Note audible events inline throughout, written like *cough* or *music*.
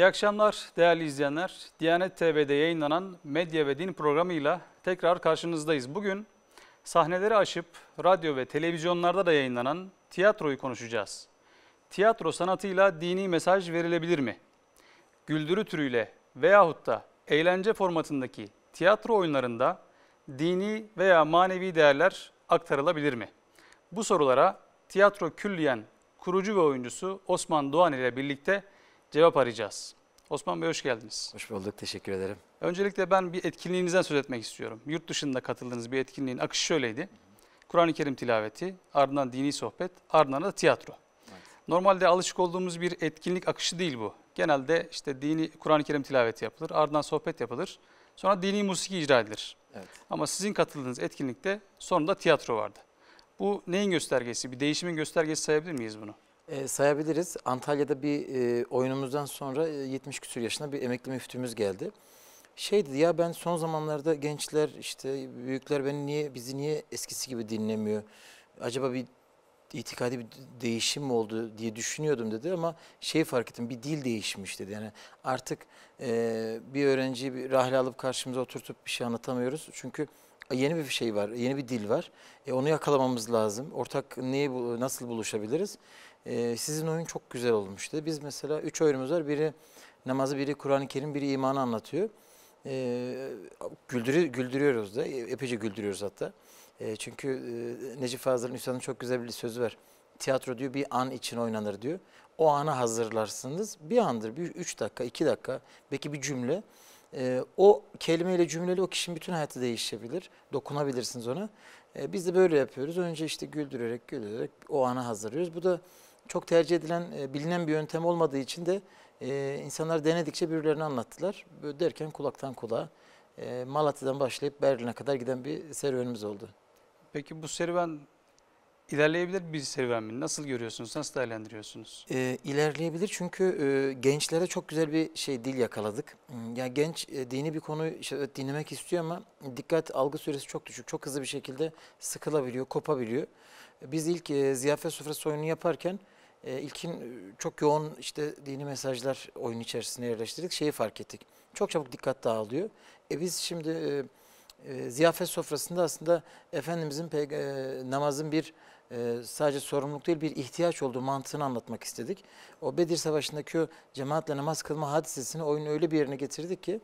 İyi akşamlar değerli izleyenler. Diyanet TV'de yayınlanan medya ve din programıyla tekrar karşınızdayız. Bugün sahneleri aşıp radyo ve televizyonlarda da yayınlanan tiyatroyu konuşacağız. Tiyatro sanatıyla dini mesaj verilebilir mi? Güldürü türüyle veyahut da eğlence formatındaki tiyatro oyunlarında dini veya manevi değerler aktarılabilir mi? Bu sorulara tiyatro külliyen kurucu ve oyuncusu Osman Doğan ile birlikte birlikte cevap arayacağız. Osman Bey hoş geldiniz. Hoş bulduk, teşekkür ederim. Öncelikle ben bir etkinliğinizden söz etmek istiyorum. Yurt dışında katıldığınız bir etkinliğin akışı şöyleydi. Kur'an-ı Kerim tilaveti, ardından dini sohbet, ardından da tiyatro. Evet. Normalde alışık olduğumuz bir etkinlik akışı değil bu. Genelde işte dini Kur'an-ı Kerim tilaveti yapılır, ardından sohbet yapılır. Sonra dini musiki icra edilir. Evet. Ama sizin katıldığınız etkinlikte sonunda tiyatro vardı. Bu neyin göstergesi? Bir değişimin göstergesi sayabilir miyiz bunu? E, sayabiliriz. Antalya'da bir e, oyunumuzdan sonra e, 70 küsur yaşında bir emekli müftümüz geldi. Şey dedi ya ben son zamanlarda gençler işte büyükler beni niye bizi niye eskisi gibi dinlemiyor? Acaba bir itikadi bir değişim mi oldu diye düşünüyordum dedi ama şey fark ettim bir dil değişmiş dedi. Yani artık e, bir öğrenci bir rahle alıp karşımıza oturtup bir şey anlatamıyoruz. Çünkü yeni bir şey var, yeni bir dil var. E, onu yakalamamız lazım. Ortak neyi, nasıl buluşabiliriz? E, sizin oyun çok güzel olmuştu. Biz mesela üç oyunumuz var. Biri namazı, biri Kur'an-ı Kerim, biri imanı anlatıyor. E, güldürü, güldürüyoruz da, e, epeyce güldürüyoruz hatta. E, çünkü e, Necip Fazıl'ın Hüsnü'nün çok güzel bir sözü var. Tiyatro diyor bir an için oynanır diyor. O ana hazırlarsınız. Bir andır, bir üç dakika, iki dakika, belki bir cümle e, o kelimeyle cümleli o kişinin bütün hayatı değişebilir. Dokunabilirsiniz ona. E, biz de böyle yapıyoruz. Önce işte güldürerek güldürerek o ana hazırlıyoruz. Bu da çok tercih edilen, e, bilinen bir yöntem olmadığı için de e, insanlar denedikçe birbirlerini anlattılar. Böyle derken kulaktan kulağa e, Malatya'dan başlayıp Berlin'e kadar giden bir serüvenimiz oldu. Peki bu serüven İlerleyebilir bir serüven mi? Nasıl görüyorsunuz? Nasıl değerlendiriyorsunuz? E, ilerleyebilir çünkü e, gençlere çok güzel bir şey dil yakaladık. Hmm, yani genç e, dini bir konuyu işte, dinlemek istiyor ama dikkat algı süresi çok düşük. Çok hızlı bir şekilde sıkılabiliyor, kopabiliyor. Biz ilk e, ziyafet sofrası oyunu yaparken e, ilkin e, çok yoğun işte dini mesajlar oyun içerisine yerleştirdik. Şeyi fark ettik. Çok çabuk dikkat dağılıyor. E biz şimdi e, e ziyafet sofrasında aslında Efendimizin e, namazın bir e, sadece sorumluluk değil bir ihtiyaç olduğu mantığını anlatmak istedik. O Bedir Savaşı'ndaki o cemaatle namaz kılma hadisesini oyun öyle bir yerine getirdi ki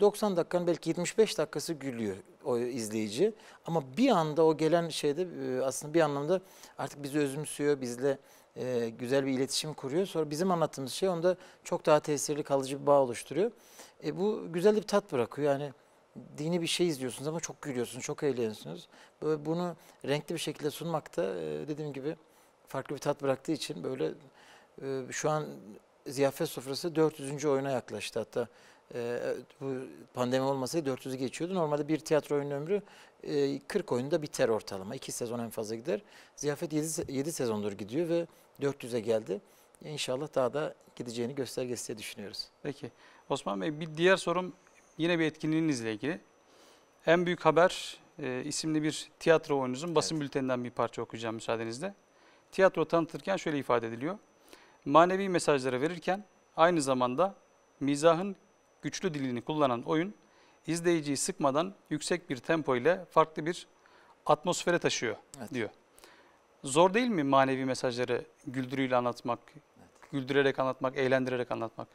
90 dakikanın belki 75 dakikası gülüyor o izleyici. Ama bir anda o gelen şeyde e, aslında bir anlamda artık bizi özümsüyor, bizle e, güzel bir iletişim kuruyor. Sonra bizim anlattığımız şey onda çok daha tesirli kalıcı bir bağ oluşturuyor. E, bu güzel bir tat bırakıyor. Yani dini bir şey izliyorsunuz ama çok gülüyorsunuz, çok eğleniyorsunuz. Böyle bunu renkli bir şekilde sunmak da e, dediğim gibi farklı bir tat bıraktığı için böyle e, şu an ziyafet sofrası 400. oyuna yaklaştı hatta. E, bu pandemi olmasaydı 400'ü geçiyordu. Normalde bir tiyatro oyunun ömrü 40 oyunda biter ortalama. 2 sezon en fazla gider. Ziyafet 7, 7 sezondur gidiyor ve 400'e geldi. İnşallah daha da gideceğini göstergesi diye düşünüyoruz. Peki. Osman Bey bir diğer sorum Yine bir etkinliğinizle ilgili. En Büyük Haber e, isimli bir tiyatro oyununuzun basın evet. bülteninden bir parça okuyacağım müsaadenizle. Tiyatro tanıtırken şöyle ifade ediliyor. Manevi mesajları verirken aynı zamanda mizahın güçlü dilini kullanan oyun izleyiciyi sıkmadan yüksek bir tempo ile farklı bir atmosfere taşıyor evet. diyor. Zor değil mi manevi mesajları güldürüyle anlatmak, evet. güldürerek anlatmak, eğlendirerek anlatmak?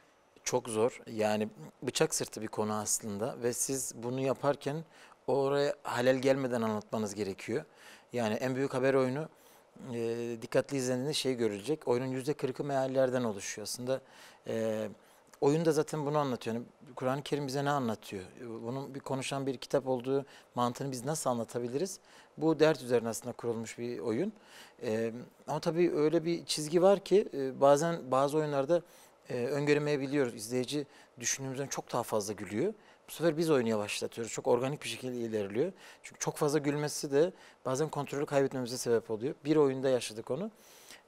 çok zor. Yani bıçak sırtı bir konu aslında ve siz bunu yaparken oraya halel gelmeden anlatmanız gerekiyor. Yani en büyük haber oyunu e, dikkatli izlediğiniz şey görülecek. Oyunun yüzde kırkı meallerden oluşuyor. Aslında e, oyun da zaten bunu anlatıyor. Yani Kur'an-ı Kerim bize ne anlatıyor? E, bunun bir konuşan bir kitap olduğu mantığını biz nasıl anlatabiliriz? Bu dert üzerine aslında kurulmuş bir oyun. E, ama tabii öyle bir çizgi var ki e, bazen bazı oyunlarda e, öngöremeyebiliyoruz. İzleyici düşündüğümüzden çok daha fazla gülüyor. Bu sefer biz oyunu yavaşlatıyoruz. Çok organik bir şekilde ilerliyor. Çünkü çok fazla gülmesi de bazen kontrolü kaybetmemize sebep oluyor. Bir oyunda yaşadık onu.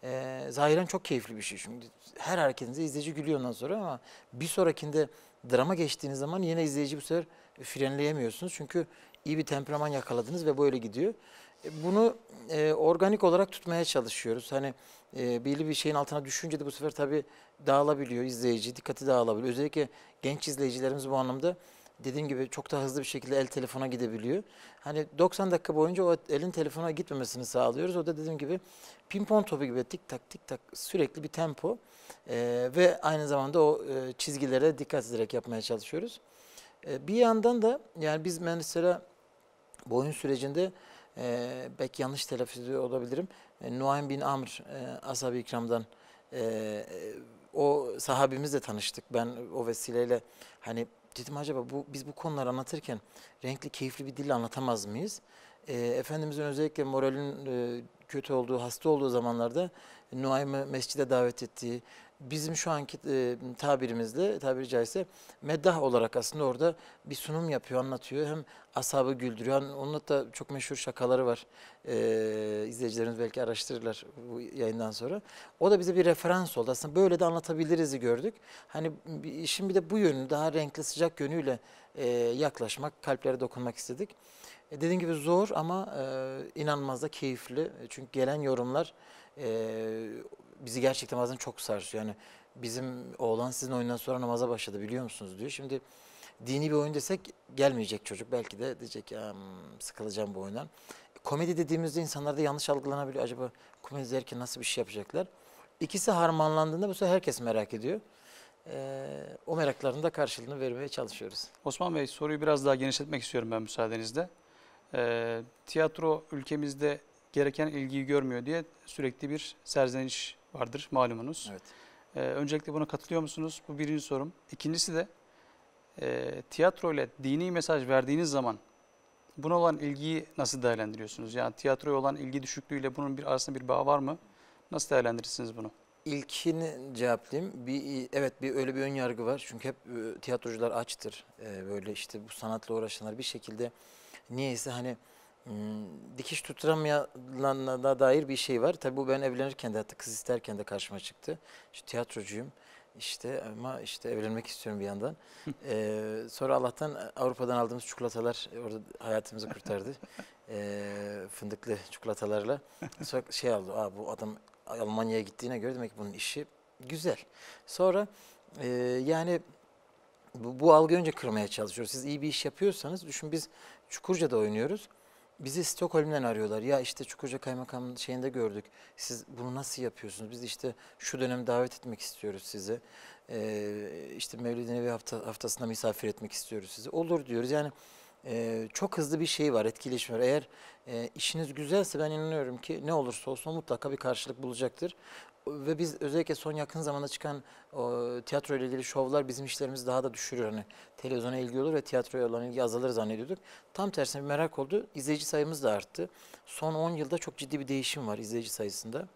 E, zahiren çok keyifli bir şey. Şimdi her hareketinizde izleyici gülüyor ondan sonra ama bir sonrakinde drama geçtiğiniz zaman yine izleyici bu sefer frenleyemiyorsunuz. Çünkü iyi bir temperaman yakaladınız ve böyle gidiyor. E, bunu e, organik olarak tutmaya çalışıyoruz. Hani e, belli bir şeyin altına düşünce de bu sefer tabii dağılabiliyor izleyici, dikkati dağılabiliyor. Özellikle genç izleyicilerimiz bu anlamda dediğim gibi çok daha hızlı bir şekilde el telefona gidebiliyor. Hani 90 dakika boyunca o elin telefona gitmemesini sağlıyoruz. O da dediğim gibi pimpon topu gibi tik tak tik tak sürekli bir tempo e, ve aynı zamanda o e, çizgilere dikkat ederek yapmaya çalışıyoruz. E, bir yandan da yani biz mesela bu oyun sürecinde e, belki yanlış telaffuz ediyor olabilirim. E, Nuaym bin Amr e, ashab-ı ikramdan e, e, o sahabimizle tanıştık. Ben o vesileyle hani dedim acaba bu biz bu konuları anlatırken renkli keyifli bir dille anlatamaz mıyız? E, Efendimizin özellikle moralin e, kötü olduğu, hasta olduğu zamanlarda Nuaym'ı mescide davet ettiği, bizim şu anki e, tabirimizle, tabiri caizse meddah olarak aslında orada bir sunum yapıyor, anlatıyor. Hem asabı güldürüyor. Yani onun da çok meşhur şakaları var. E, izleyicilerimiz belki araştırırlar bu yayından sonra. O da bize bir referans oldu. Aslında böyle de anlatabiliriz. gördük. Hani işin bir de bu yönü, daha renkli sıcak yönüyle e, yaklaşmak, kalplere dokunmak istedik. E, dediğim gibi zor ama e, inanılmaz da keyifli. E, çünkü gelen yorumlar... E, bizi gerçekten bazen çok sarsıyor. Yani bizim oğlan sizin oyundan sonra namaza başladı biliyor musunuz diyor. Şimdi dini bir oyun desek gelmeyecek çocuk. Belki de diyecek ya sıkılacağım bu oyundan. Komedi dediğimizde insanlarda yanlış algılanabiliyor. Acaba komedi derken nasıl bir şey yapacaklar? İkisi harmanlandığında bu sefer herkes merak ediyor. Ee, o merakların da karşılığını vermeye çalışıyoruz. Osman Bey soruyu biraz daha genişletmek istiyorum ben müsaadenizle. Ee, tiyatro ülkemizde gereken ilgiyi görmüyor diye sürekli bir serzeniş vardır malumunuz. Evet. Ee, öncelikle buna katılıyor musunuz? Bu birinci sorum. İkincisi de e, tiyatro ile dini mesaj verdiğiniz zaman buna olan ilgiyi nasıl değerlendiriyorsunuz? Yani tiyatroya olan ilgi düşüklüğüyle bunun bir arasında bir bağ var mı? Nasıl değerlendirirsiniz bunu? İlkini cevaplayayım. Bir, evet bir öyle bir ön yargı var. Çünkü hep e, tiyatrocular açtır. Ee, böyle işte bu sanatla uğraşanlar bir şekilde niyeyse hani Hmm, dikiş tutturamayanlarına dair bir şey var. Tabii bu ben evlenirken de hatta kız isterken de karşıma çıktı. İşte tiyatrocuyum işte ama işte evlenmek istiyorum bir yandan. *laughs* ee, sonra Allah'tan Avrupa'dan aldığımız çikolatalar orada hayatımızı kurtardı. Ee, fındıklı çikolatalarla. Sonra şey aldı, Aa, bu adam Almanya'ya gittiğine göre demek ki bunun işi güzel. Sonra e, yani bu, bu algı önce kırmaya çalışıyoruz. Siz iyi bir iş yapıyorsanız düşün biz Çukurca'da oynuyoruz bizi Stockholm'den arıyorlar. Ya işte Çukurca Kaymakam'ın şeyinde gördük. Siz bunu nasıl yapıyorsunuz? Biz işte şu dönem davet etmek istiyoruz sizi. Ee, işte Mevlid Nebi hafta, haftasında misafir etmek istiyoruz sizi. Olur diyoruz. Yani e, çok hızlı bir şey var, etkileşim var. Eğer e, işiniz güzelse ben inanıyorum ki ne olursa olsun mutlaka bir karşılık bulacaktır ve biz özellikle son yakın zamanda çıkan o, tiyatro ile ilgili şovlar bizim işlerimizi daha da düşürür Hani televizyona ilgi olur ve tiyatroya olan ilgi azalır zannediyorduk. Tam tersine bir merak oldu. İzleyici sayımız da arttı. Son 10 yılda çok ciddi bir değişim var izleyici sayısında.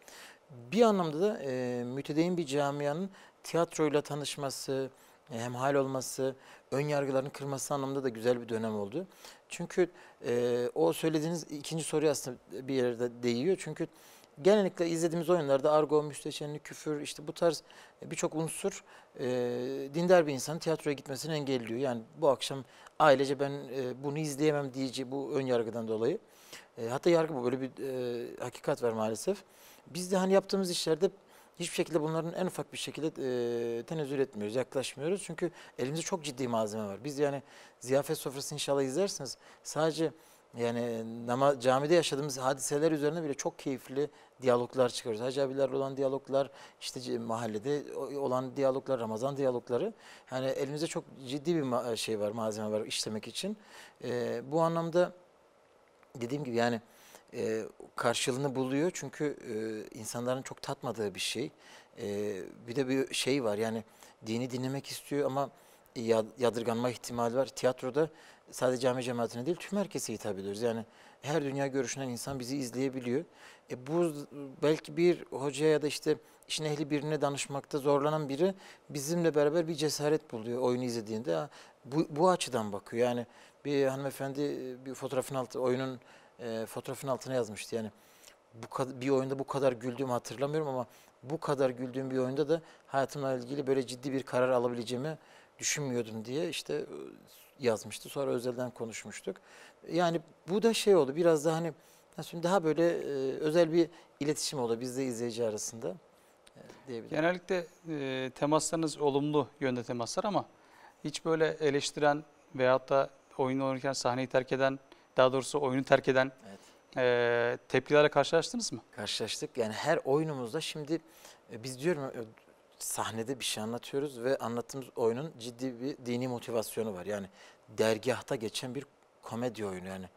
Bir anlamda da e, mütedeyin bir camianın tiyatroyla tanışması, e, hemhal olması, ön yargıların kırması anlamında da güzel bir dönem oldu. Çünkü e, o söylediğiniz ikinci soruya aslında bir yerde değiyor. Çünkü genellikle izlediğimiz oyunlarda argo, müsteşenlik, küfür işte bu tarz e, birçok unsur e, dindar bir insanın tiyatroya gitmesini engelliyor. Yani bu akşam ailece ben e, bunu izleyemem diyeceği bu ön yargıdan dolayı. E, hatta yargı bu böyle bir e, hakikat var maalesef. Biz de hani yaptığımız işlerde hiçbir şekilde bunların en ufak bir şekilde e, tenezzül etmiyoruz, yaklaşmıyoruz. Çünkü elimizde çok ciddi malzeme var. Biz yani ziyafet sofrasını inşallah izlersiniz. Sadece yani nama, camide yaşadığımız hadiseler üzerine bile çok keyifli diyaloglar çıkarıyoruz. Hacı abilerle olan diyaloglar, işte mahallede olan diyaloglar, Ramazan diyalogları. Yani elimizde çok ciddi bir şey var, malzeme var işlemek için. Ee, bu anlamda dediğim gibi yani e, karşılığını buluyor. Çünkü e, insanların çok tatmadığı bir şey. E, bir de bir şey var yani dini dinlemek istiyor ama yadırganma ihtimali var. Tiyatroda sadece cami cemaatine değil tüm herkese hitap ediyoruz. Yani her dünya görüşünden insan bizi izleyebiliyor. E bu belki bir hocaya ya da işte işin ehli birine danışmakta zorlanan biri bizimle beraber bir cesaret buluyor oyunu izlediğinde. Bu, bu açıdan bakıyor. Yani bir hanımefendi bir fotoğrafın altı oyunun e, fotoğrafın altına yazmıştı. Yani bu bir oyunda bu kadar güldüğümü hatırlamıyorum ama bu kadar güldüğüm bir oyunda da hayatımla ilgili böyle ciddi bir karar alabileceğimi düşünmüyordum diye işte e, yazmıştı. Sonra özelden konuşmuştuk. Yani bu da şey oldu biraz daha hani daha böyle e, özel bir iletişim oldu bizde izleyici arasında e, diyebilirim. Genellikle e, temaslarınız olumlu yönde temaslar ama hiç böyle eleştiren veyahut da oyun oynarken sahneyi terk eden, daha doğrusu oyunu terk eden evet. e, tepkilerle karşılaştınız mı? Karşılaştık. Yani her oyunumuzda şimdi e, biz diyorum sahnede bir şey anlatıyoruz ve anlattığımız oyunun ciddi bir dini motivasyonu var. Yani dergahta geçen bir komedi oyunu yani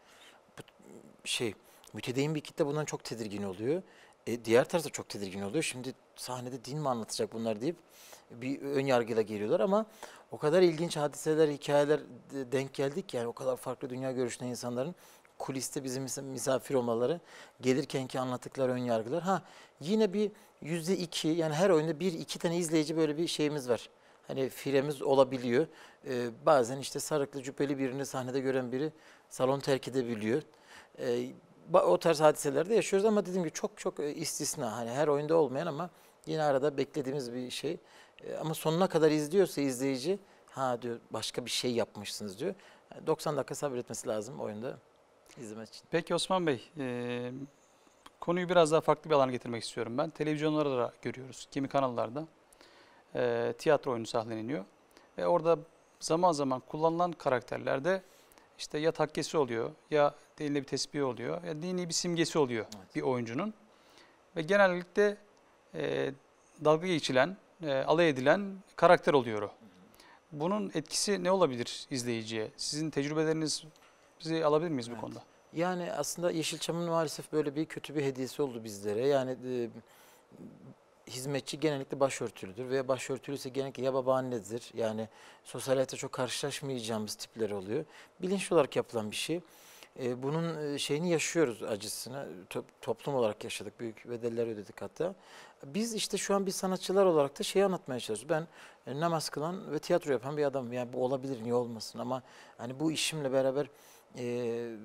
şey mütedeyin bir kitle bundan çok tedirgin oluyor. E, diğer tarafta çok tedirgin oluyor. Şimdi sahnede din mi anlatacak bunlar deyip bir ön yargıyla geliyorlar ama o kadar ilginç hadiseler, hikayeler denk geldik yani o kadar farklı dünya görüşüne insanların kuliste bizim misafir olmaları, gelirkenki anlattıkları ön yargılar. Ha yine bir yüzde iki yani her oyunda bir iki tane izleyici böyle bir şeyimiz var. Hani firemiz olabiliyor. Ee, bazen işte sarıklı cübbeli birini sahnede gören biri salon terk edebiliyor. Ee, o tarz hadiselerde yaşıyoruz ama dediğim gibi çok çok e, istisna. Hani her oyunda olmayan ama yine arada beklediğimiz bir şey. Ee, ama sonuna kadar izliyorsa izleyici ha diyor başka bir şey yapmışsınız diyor. Yani 90 dakika sabretmesi lazım oyunda izlemek için. Peki Osman Bey, e, Konuyu biraz daha farklı bir alana getirmek istiyorum ben. Televizyonlarda da görüyoruz. Kimi kanallarda e, tiyatro oyunu sahneleniyor. Ve orada zaman zaman kullanılan karakterlerde işte ya takkesi oluyor, ya eline bir tesbih oluyor, ya dini bir simgesi oluyor evet. bir oyuncunun. Ve genellikle e, dalga geçilen, e, alay edilen karakter oluyor o. Bunun etkisi ne olabilir izleyiciye? Sizin tecrübelerinizi alabilir miyiz evet. bu konuda? Yani aslında Yeşilçam'ın maalesef böyle bir kötü bir hediyesi oldu bizlere. Yani e, hizmetçi genellikle başörtülüdür veya başörtülüyse genellikle ya babaannedir. Yani sosyal hayatta çok karşılaşmayacağımız tipler oluyor. Bilinçli olarak yapılan bir şey. E, bunun e, şeyini yaşıyoruz acısını. To toplum olarak yaşadık. Büyük bedeller ödedik hatta. Biz işte şu an bir sanatçılar olarak da şeyi anlatmaya çalışıyoruz. Ben e, namaz kılan ve tiyatro yapan bir adamım. Yani bu olabilir, niye olmasın ama hani bu işimle beraber... E,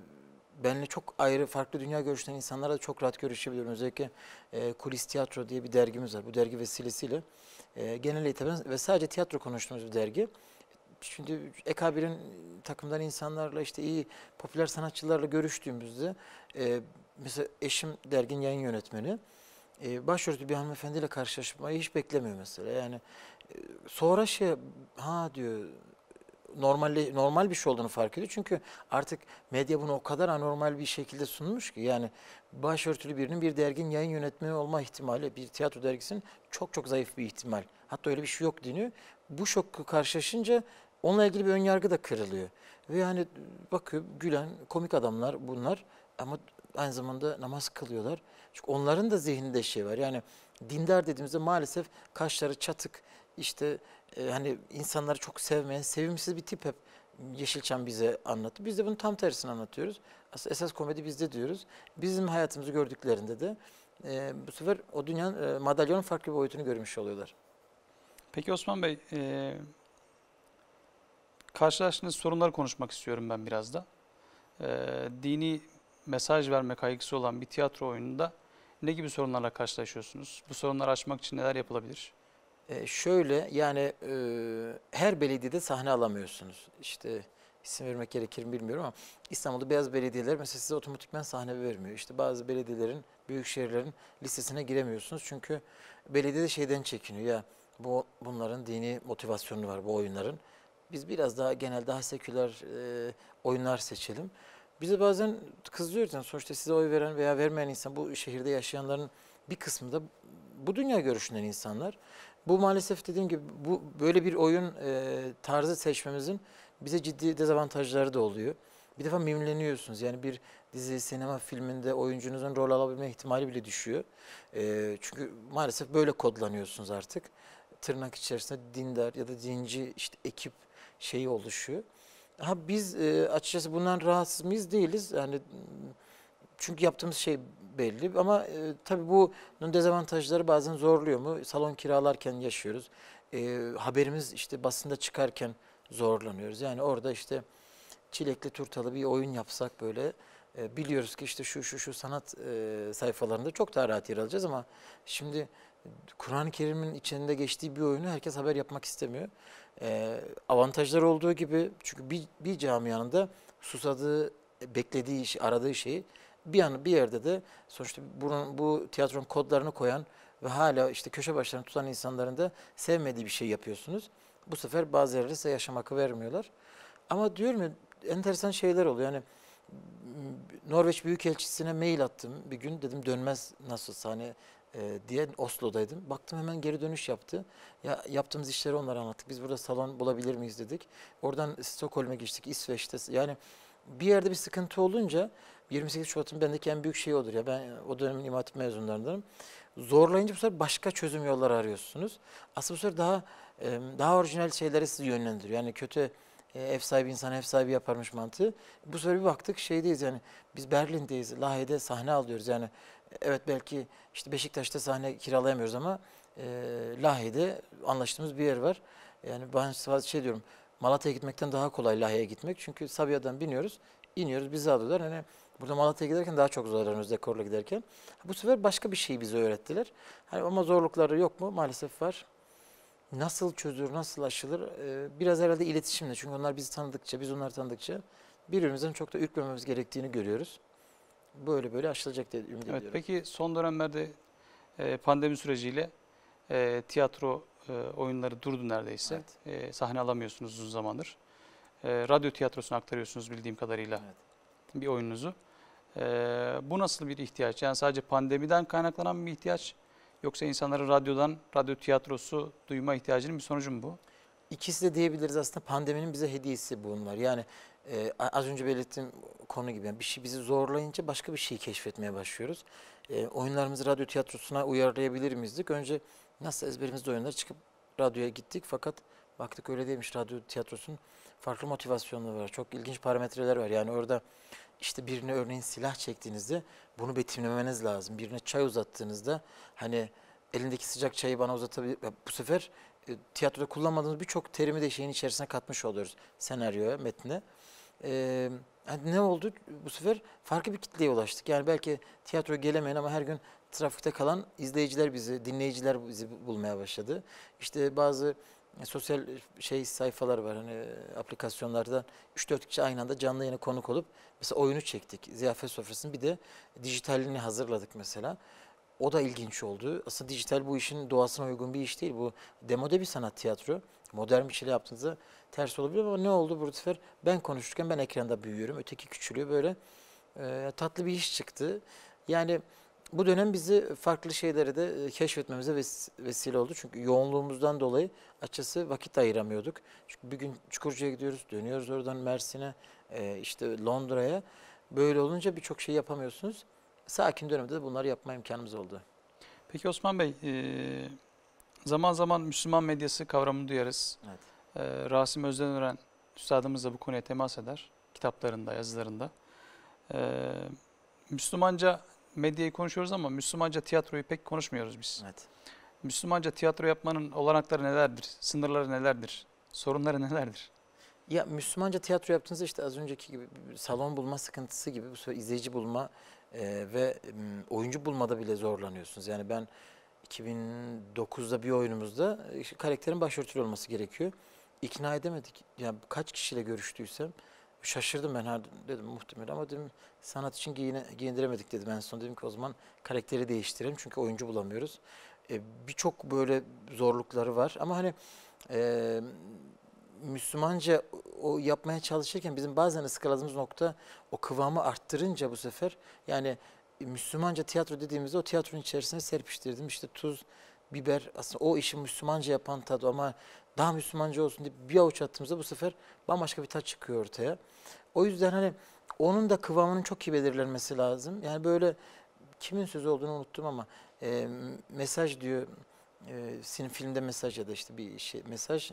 benle çok ayrı farklı dünya görüşten insanlarla çok rahat görüşebiliyorum. Özellikle e, Kulis Tiyatro diye bir dergimiz var. Bu dergi vesilesiyle e, genel eğitim ve sadece tiyatro konuştuğumuz bir dergi. Şimdi ek takımdan insanlarla işte iyi popüler sanatçılarla görüştüğümüzde e, mesela eşim dergin yayın yönetmeni. E, başörtülü bir hanımefendiyle karşılaşmayı hiç beklemiyor mesela. Yani e, sonra şey ha diyor normal normal bir şey olduğunu fark ediyor. Çünkü artık medya bunu o kadar anormal bir şekilde sunmuş ki yani başörtülü birinin bir dergin yayın yönetmeni olma ihtimali bir tiyatro dergisinin çok çok zayıf bir ihtimal. Hatta öyle bir şey yok deniyor. Bu şok karşılaşınca onunla ilgili bir önyargı da kırılıyor. Ve yani bakıyor gülen komik adamlar bunlar ama aynı zamanda namaz kılıyorlar. Çünkü onların da zihninde şey var. Yani dindar dediğimizde maalesef kaşları çatık işte ee, hani insanları çok sevmeyen, sevimsiz bir tip hep Yeşilçam bize anlattı. Biz de bunu tam tersini anlatıyoruz. Aslında esas komedi bizde diyoruz. Bizim hayatımızı gördüklerinde de e, bu sefer o dünyanın e, madalyonun farklı bir boyutunu görmüş oluyorlar. Peki Osman Bey, e, karşılaştığınız sorunları konuşmak istiyorum ben biraz da. E, dini mesaj verme kaygısı olan bir tiyatro oyununda ne gibi sorunlarla karşılaşıyorsunuz? Bu sorunları aşmak için neler yapılabilir? E, şöyle yani e, her belediyede sahne alamıyorsunuz. İşte isim vermek gerekir mi bilmiyorum ama İstanbul'da beyaz belediyeler mesela size otomatikman sahne vermiyor. İşte bazı belediyelerin, büyük şehirlerin listesine giremiyorsunuz. Çünkü belediye de şeyden çekiniyor ya bu bunların dini motivasyonu var bu oyunların. Biz biraz daha genel daha seküler e, oyunlar seçelim. Bize bazen kızıyoruz yani sonuçta size oy veren veya vermeyen insan bu şehirde yaşayanların bir kısmı da bu dünya görüşünden insanlar. Bu maalesef dediğim gibi bu böyle bir oyun e, tarzı seçmemizin bize ciddi dezavantajları da oluyor. Bir defa mimleniyorsunuz. Yani bir dizi, sinema filminde oyuncunuzun rol alabilme ihtimali bile düşüyor. E, çünkü maalesef böyle kodlanıyorsunuz artık. Tırnak içerisinde dindar ya da dinci işte ekip şeyi oluşuyor. Ha biz e, açıkçası bundan rahatsız mıyız? Değiliz. Yani çünkü yaptığımız şey belli ama e, tabii bunun dezavantajları bazen zorluyor mu? Salon kiralarken yaşıyoruz. E, haberimiz işte basında çıkarken zorlanıyoruz. Yani orada işte çilekli turtalı bir oyun yapsak böyle e, biliyoruz ki işte şu şu şu sanat e, sayfalarında çok daha rahat yer alacağız ama şimdi Kur'an-ı Kerim'in içinde geçtiği bir oyunu herkes haber yapmak istemiyor. E, avantajlar olduğu gibi çünkü bir, bir camianın da susadığı, beklediği, iş, aradığı şeyi bir an bir yerde de sonuçta bunun, bu tiyatronun kodlarını koyan ve hala işte köşe başlarını tutan insanların da sevmediği bir şey yapıyorsunuz. Bu sefer bazı yerlere size yaşam hakkı vermiyorlar. Ama diyorum ya enteresan şeyler oluyor. Yani Norveç Büyükelçisi'ne mail attım. Bir gün dedim dönmez nasıl hani e, diye Oslo'daydım. Baktım hemen geri dönüş yaptı. Ya yaptığımız işleri onlara anlattık. Biz burada salon bulabilir miyiz dedik. Oradan Stockholm'e geçtik, İsveç'te. Yani bir yerde bir sıkıntı olunca 28 Şubat'ın bendeki en büyük şeyi odur ya. Ben o dönemin imat mezunlarındanım. Zorlayınca bu sefer başka çözüm yolları arıyorsunuz. Aslında bu sefer daha e, daha orijinal şeylere sizi yönlendiriyor. Yani kötü e, ev sahibi insan ev sahibi yaparmış mantığı. Bu sefer bir baktık şeydeyiz yani biz Berlin'deyiz, Lahey'de sahne alıyoruz. Yani evet belki işte Beşiktaş'ta sahne kiralayamıyoruz ama e, Lahey'de anlaştığımız bir yer var. Yani ben şey diyorum Malatya'ya gitmekten daha kolay Lahey'e gitmek. Çünkü Sabiha'dan biniyoruz, iniyoruz bizi alıyorlar. Hani Burada Malatya'ya giderken daha çok zorlanıyoruz dekorla giderken. Bu sefer başka bir şeyi bize öğrettiler. Hani ama zorlukları yok mu? Maalesef var. Nasıl çözülür, nasıl aşılır? Ee, biraz herhalde iletişimle. Çünkü onlar bizi tanıdıkça, biz onları tanıdıkça birbirimizden çok da ürkmememiz gerektiğini görüyoruz. Böyle böyle aşılacak diye ümit evet, ediyorum. Peki son dönemlerde e, pandemi süreciyle e, tiyatro e, oyunları durdu neredeyse. Evet. E, sahne alamıyorsunuz uzun zamandır. E, radyo tiyatrosuna aktarıyorsunuz bildiğim kadarıyla evet. bir oyununuzu. E, bu nasıl bir ihtiyaç? Yani sadece pandemiden kaynaklanan bir ihtiyaç yoksa insanların radyodan radyo tiyatrosu duyma ihtiyacının bir sonucu mu bu? İkisi de diyebiliriz aslında pandeminin bize hediyesi bunlar. Yani e, az önce belirttiğim konu gibi yani bir şey bizi zorlayınca başka bir şey keşfetmeye başlıyoruz. E, oyunlarımızı radyo tiyatrosuna uyarlayabilir miyizdik? Önce nasıl ezberimizde oyunlar çıkıp radyoya gittik fakat baktık öyle değilmiş radyo tiyatrosunun farklı motivasyonları var. Çok ilginç parametreler var. Yani orada işte birine örneğin silah çektiğinizde bunu betimlemeniz lazım. Birine çay uzattığınızda hani elindeki sıcak çayı bana uzatabilir. Bu sefer e, tiyatroda kullanmadığımız birçok terimi de şeyin içerisine katmış oluyoruz senaryoya, metne. Ee, yani ne oldu? Bu sefer farklı bir kitleye ulaştık. Yani belki tiyatro gelemeyen ama her gün trafikte kalan izleyiciler bizi, dinleyiciler bizi bulmaya başladı. İşte bazı e, sosyal şey sayfalar var hani e, aplikasyonlardan 3-4 kişi aynı anda canlı yayına konuk olup mesela oyunu çektik. Ziyafet sofrasını bir de dijitalini hazırladık mesela. O da ilginç oldu. Aslında dijital bu işin doğasına uygun bir iş değil. Bu demode bir sanat tiyatro. Modern bir şey yaptığınızda ters olabilir ama ne oldu bu sefer? Ben konuşurken ben ekranda büyüyorum. Öteki küçülüyor böyle. E, tatlı bir iş çıktı. Yani bu dönem bizi farklı şeyleri de e, keşfetmemize vesile oldu. Çünkü yoğunluğumuzdan dolayı açısı vakit ayıramıyorduk. Çünkü bir gün Çukurca'ya gidiyoruz, dönüyoruz oradan Mersin'e, e, işte Londra'ya. Böyle olunca birçok şey yapamıyorsunuz. Sakin dönemde de bunları yapma imkanımız oldu. Peki Osman Bey, e, zaman zaman Müslüman medyası kavramını duyarız. Evet. Rasim Özdenören üstadımız da bu konuya temas eder kitaplarında, yazılarında. Müslümanca medyayı konuşuyoruz ama Müslümanca tiyatroyu pek konuşmuyoruz biz. Evet. Müslümanca tiyatro yapmanın olanakları nelerdir? Sınırları nelerdir? Sorunları nelerdir? Ya Müslümanca tiyatro yaptığınızda işte az önceki gibi salon bulma sıkıntısı gibi bu sefer izleyici bulma e, ve oyuncu bulmada bile zorlanıyorsunuz. Yani ben 2009'da bir oyunumuzda işte karakterin başörtülü olması gerekiyor. İkna edemedik. Yani kaç kişiyle görüştüysem Şaşırdım ben dedim muhtemel ama dedim sanat için giyine, giyindiremedik dedim en son. Dedim ki o zaman karakteri değiştirelim çünkü oyuncu bulamıyoruz. E, Birçok böyle zorlukları var ama hani e, Müslümanca o yapmaya çalışırken bizim bazen ıskaladığımız nokta o kıvamı arttırınca bu sefer yani Müslümanca tiyatro dediğimizde o tiyatronun içerisine serpiştirdim işte tuz, biber aslında o işi Müslümanca yapan tadı ama daha Müslümanca olsun diye bir avuç attığımızda bu sefer bambaşka bir tat çıkıyor ortaya. O yüzden hani onun da kıvamının çok iyi belirlenmesi lazım. Yani böyle kimin sözü olduğunu unuttum ama e, mesaj diyor e, senin filmde mesaj ya da işte bir şey, mesaj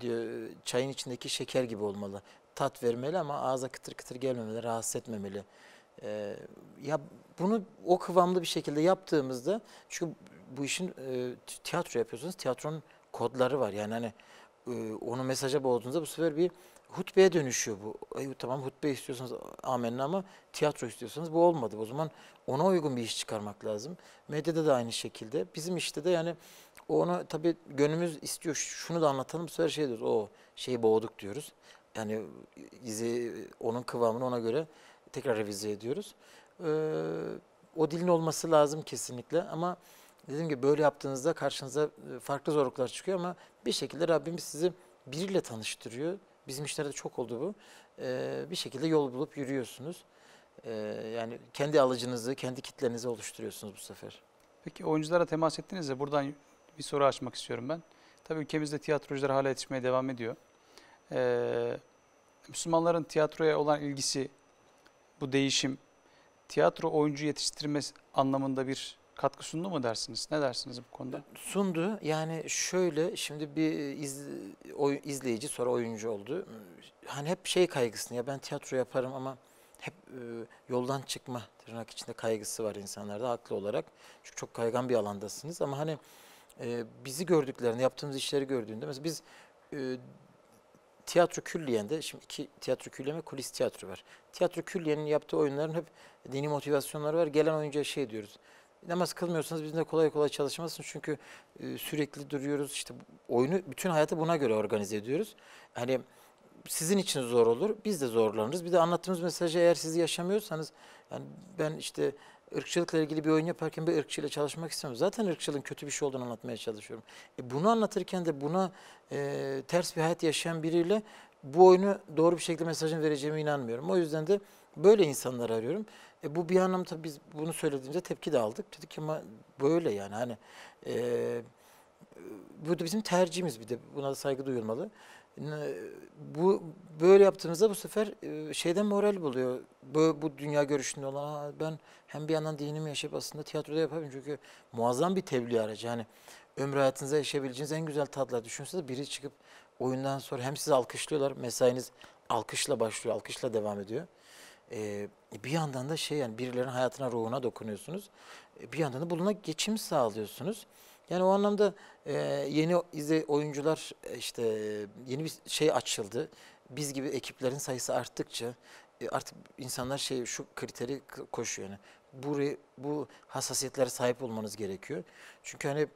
diyor çayın içindeki şeker gibi olmalı. Tat vermeli ama ağza kıtır kıtır gelmemeli, rahatsız etmemeli. E, ya bunu o kıvamlı bir şekilde yaptığımızda çünkü bu işin e, tiyatro yapıyorsunuz. Tiyatronun kodları var. Yani hani e, onu mesaja boğduğunuzda bu sefer bir hutbeye dönüşüyor bu. E, tamam hutbe istiyorsanız amenna ama tiyatro istiyorsanız bu olmadı. O zaman ona uygun bir iş çıkarmak lazım. Medyada da aynı şekilde. Bizim işte de yani onu tabii gönlümüz istiyor. Şunu da anlatalım bu sefer şey diyoruz. O şeyi boğduk diyoruz. Yani e, izi, onun kıvamını ona göre tekrar revize ediyoruz. Ee, o dilin olması lazım kesinlikle ama Dediğim gibi böyle yaptığınızda karşınıza e, farklı zorluklar çıkıyor ama bir şekilde Rabbimiz sizi biriyle tanıştırıyor. Bizim işlerde çok oldu bu. Ee, bir şekilde yol bulup yürüyorsunuz. Ee, yani kendi alıcınızı, kendi kitlenizi oluşturuyorsunuz bu sefer. Peki oyunculara temas ettiniz ya buradan bir soru açmak istiyorum ben. Tabii ülkemizde tiyatrocular hala yetişmeye devam ediyor. Ee, Müslümanların tiyatroya olan ilgisi, bu değişim, tiyatro oyuncu yetiştirme anlamında bir katkı sundu mu dersiniz? Ne dersiniz bu konuda? Sundu. Yani şöyle şimdi bir e, iz, oy, izleyici sonra oyuncu oldu. Hani hep şey kaygısını ya ben tiyatro yaparım ama hep e, yoldan çıkma tırnak içinde kaygısı var insanlarda haklı olarak. Çünkü çok kaygan bir alandasınız ama hani e, bizi gördüklerini yaptığımız işleri gördüğünde mesela biz e, tiyatro külliyende, şimdi iki tiyatro külliye ve kulis tiyatro var. Tiyatro külliyenin yaptığı oyunların hep dini motivasyonları var. Gelen oyuncuya şey diyoruz namaz kılmıyorsanız bizimle kolay kolay çalışmazsınız. Çünkü e, sürekli duruyoruz. İşte oyunu bütün hayatı buna göre organize ediyoruz. Hani sizin için zor olur. Biz de zorlanırız. Bir de anlattığımız mesajı eğer sizi yaşamıyorsanız yani ben işte ırkçılıkla ilgili bir oyun yaparken bir ırkçıyla çalışmak istemiyorum. Zaten ırkçılığın kötü bir şey olduğunu anlatmaya çalışıyorum. E bunu anlatırken de buna e, ters bir hayat yaşayan biriyle bu oyunu doğru bir şekilde mesajını vereceğime inanmıyorum. O yüzden de böyle insanları arıyorum. E bu bir anlamda biz bunu söylediğimizde tepki de aldık. Dedik ama böyle yani hani e, bu da bizim tercihimiz bir de buna da saygı duyulmalı. Bu böyle yaptığımızda bu sefer e, şeyden moral buluyor. Bu, bu dünya görüşünde olan ben hem bir yandan dinimi yaşayıp aslında tiyatroda yapabilirim. Çünkü muazzam bir tebliğ aracı. Yani ömrü hayatınızda yaşayabileceğiniz en güzel tatlar düşünsenize biri çıkıp oyundan sonra hem sizi alkışlıyorlar. Mesainiz alkışla başlıyor, alkışla devam ediyor. E, bir yandan da şey yani birilerin hayatına ruhuna dokunuyorsunuz. E, bir yandan da bununla geçim sağlıyorsunuz. Yani o anlamda e, yeni izle oyuncular e, işte e, yeni bir şey açıldı. Biz gibi ekiplerin sayısı arttıkça e, artık insanlar şey şu kriteri koşuyor yani. Bu, bu hassasiyetlere sahip olmanız gerekiyor. Çünkü hani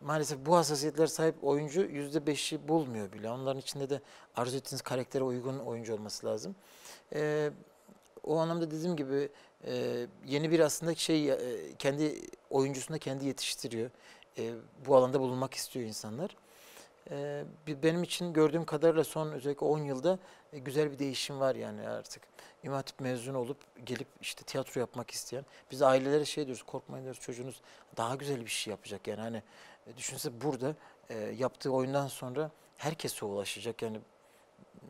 maalesef bu hassasiyetlere sahip oyuncu yüzde beşi bulmuyor bile. Onların içinde de arzu ettiğiniz karaktere uygun oyuncu olması lazım. Ee, o anlamda dediğim gibi e, yeni bir aslında şey e, kendi oyuncusunda kendi yetiştiriyor. E, bu alanda bulunmak istiyor insanlar. E, benim için gördüğüm kadarıyla son özellikle 10 yılda e, güzel bir değişim var yani artık. İmam Hatip mezunu olup gelip işte tiyatro yapmak isteyen. Biz ailelere şey diyoruz korkmayın diyoruz çocuğunuz daha güzel bir şey yapacak. Yani hani e, düşünse burada e, yaptığı oyundan sonra herkese ulaşacak. Yani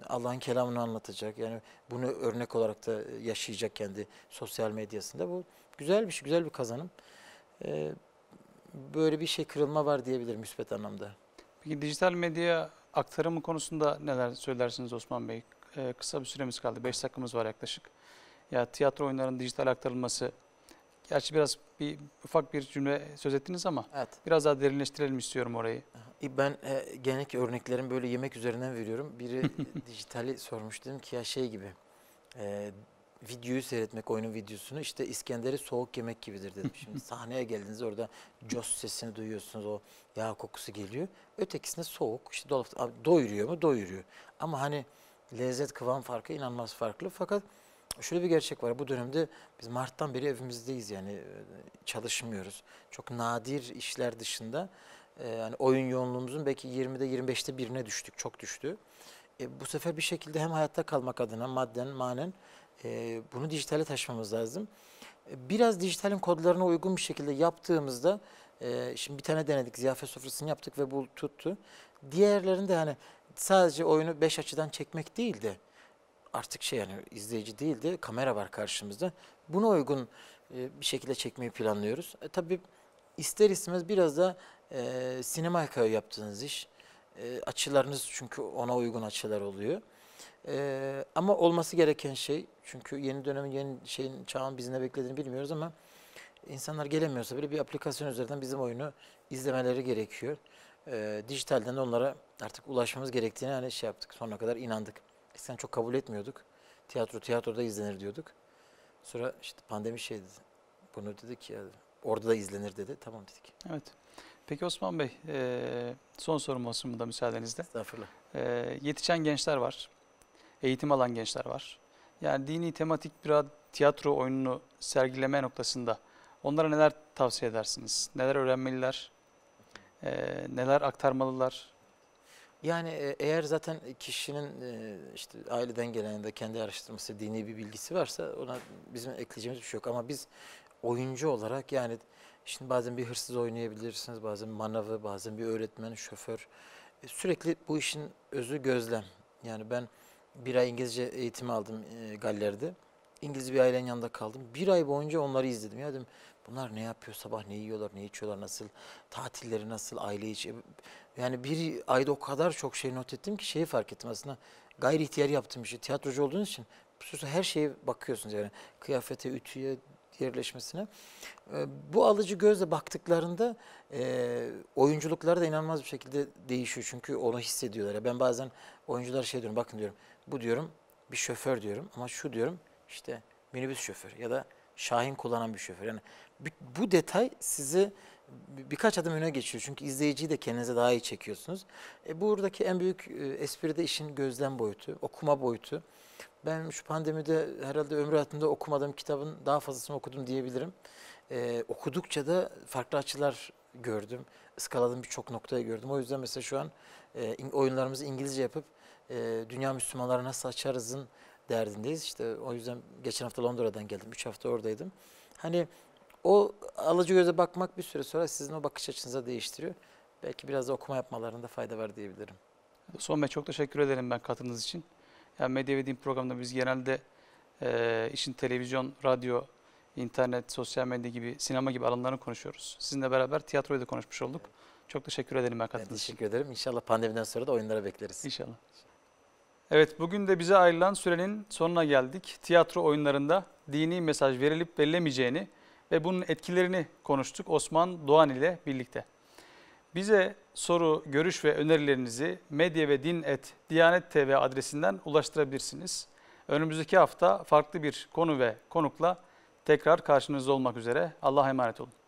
Allah'ın kelamını anlatacak. Yani bunu örnek olarak da yaşayacak kendi sosyal medyasında. Bu güzel bir şey, güzel bir kazanım. Ee, böyle bir şey kırılma var diyebilirim müspet anlamda. Peki dijital medya aktarımı konusunda neler söylersiniz Osman Bey? Ee, kısa bir süremiz kaldı. 5 dakikamız var yaklaşık. Ya tiyatro oyunlarının dijital aktarılması Gerçi biraz bir ufak bir cümle söz ettiniz ama evet. biraz daha derinleştirelim istiyorum orayı. Aha. E, ben e, genellikle örneklerimi böyle yemek üzerinden veriyorum. Biri *laughs* e, dijitali sormuş dedim ki ya şey gibi e, videoyu seyretmek, oyunun videosunu işte İskender'i soğuk yemek gibidir dedim. Şimdi *laughs* sahneye geldiniz orada cos sesini duyuyorsunuz o yağ kokusu geliyor. Ötekisinde soğuk işte dolap doyuruyor mu? Doyuruyor. Ama hani lezzet kıvam farkı inanılmaz farklı fakat şöyle bir gerçek var. Bu dönemde biz Mart'tan beri evimizdeyiz yani e, çalışmıyoruz. Çok nadir işler dışında ee, yani oyun yoğunluğumuzun belki 20'de 25'te birine düştük. Çok düştü. E, bu sefer bir şekilde hem hayatta kalmak adına madden, manen e, bunu dijitale taşımamız lazım. E, biraz dijitalin kodlarına uygun bir şekilde yaptığımızda e, şimdi bir tane denedik. Ziyafet sofrasını yaptık ve bu tuttu. Diğerlerinde hani sadece oyunu beş açıdan çekmek değildi. artık şey yani izleyici değildi, kamera var karşımızda. Buna uygun e, bir şekilde çekmeyi planlıyoruz. E, tabii ister istemez biraz da e, sinemayka yaptığınız iş. E, açılarınız çünkü ona uygun açılar oluyor. E, ama olması gereken şey çünkü yeni dönemin yeni şeyin çağın bizi ne beklediğini bilmiyoruz ama insanlar gelemiyorsa bile bir aplikasyon üzerinden bizim oyunu izlemeleri gerekiyor. E, dijitalden de onlara artık ulaşmamız gerektiğini hani şey yaptık. Sonuna kadar inandık. Eskiden çok kabul etmiyorduk. Tiyatro tiyatroda izlenir diyorduk. Sonra işte pandemi şeydi, Bunu dedik ya orada da izlenir dedi. Tamam dedik. Evet. Peki Osman Bey, e, son sorum olsun da müsaadenizle. Estağfurullah. E, yetişen gençler var, eğitim alan gençler var. Yani dini tematik bir tiyatro oyununu sergileme noktasında onlara neler tavsiye edersiniz? Neler öğrenmeliler? E, neler aktarmalılar? Yani e, eğer zaten kişinin e, işte aileden gelen de kendi araştırması dini bir bilgisi varsa ona bizim ekleyeceğimiz bir şey yok. Ama biz oyuncu olarak yani Şimdi bazen bir hırsız oynayabilirsiniz, bazen manavı, bazen bir öğretmen, şoför. E, sürekli bu işin özü gözlem. Yani ben bir ay İngilizce eğitimi aldım e, Galler'de. İngiliz bir ailenin yanında kaldım. Bir ay boyunca onları izledim. Ya dedim bunlar ne yapıyor sabah ne yiyorlar ne içiyorlar nasıl tatilleri nasıl aile içi. Yani bir ayda o kadar çok şey not ettim ki şeyi fark ettim aslında gayri ihtiyar yaptığım işi şey. tiyatrocu olduğunuz için her şeye bakıyorsunuz yani kıyafete, ütüye, yerleşmesine. Ee, bu alıcı gözle baktıklarında e, oyunculukları da inanılmaz bir şekilde değişiyor. Çünkü onu hissediyorlar. Ben bazen oyuncular şey diyorum, bakın diyorum, bu diyorum bir şoför diyorum ama şu diyorum işte minibüs şoförü ya da Şahin kullanan bir şoför. Yani bu detay sizi birkaç adım öne geçiyor. Çünkü izleyiciyi de kendinize daha iyi çekiyorsunuz. E, buradaki en büyük e, espri de işin gözlem boyutu, okuma boyutu. Ben şu pandemide herhalde ömrü hayatımda okumadığım kitabın daha fazlasını okudum diyebilirim. E, okudukça da farklı açılar gördüm. Iskaladığım birçok noktayı gördüm. O yüzden mesela şu an e, oyunlarımızı İngilizce yapıp e, dünya Müslümanları nasıl açarızın derdindeyiz. İşte o yüzden geçen hafta Londra'dan geldim. Üç hafta oradaydım. Hani o alıcı göze bakmak bir süre sonra sizin o bakış açınıza değiştiriyor. Belki biraz da okuma yapmalarında fayda var diyebilirim. Son Bey çok teşekkür ederim ben katınız için. Yani Medya ve Din programında biz genelde e, işin televizyon, radyo, internet, sosyal medya gibi, sinema gibi alanlarını konuşuyoruz. Sizinle beraber tiyatroyu da konuşmuş olduk. Evet. Çok teşekkür ederim ben katıldığınız için. Teşekkür ederim. İnşallah pandemiden sonra da oyunlara bekleriz. İnşallah. Evet bugün de bize ayrılan sürenin sonuna geldik. Tiyatro oyunlarında dini mesaj verilip verilemeyeceğini ve bunun etkilerini konuştuk Osman Doğan ile birlikte. Bize soru, görüş ve önerilerinizi medya ve din et Diyanet TV adresinden ulaştırabilirsiniz. Önümüzdeki hafta farklı bir konu ve konukla tekrar karşınızda olmak üzere. Allah'a emanet olun.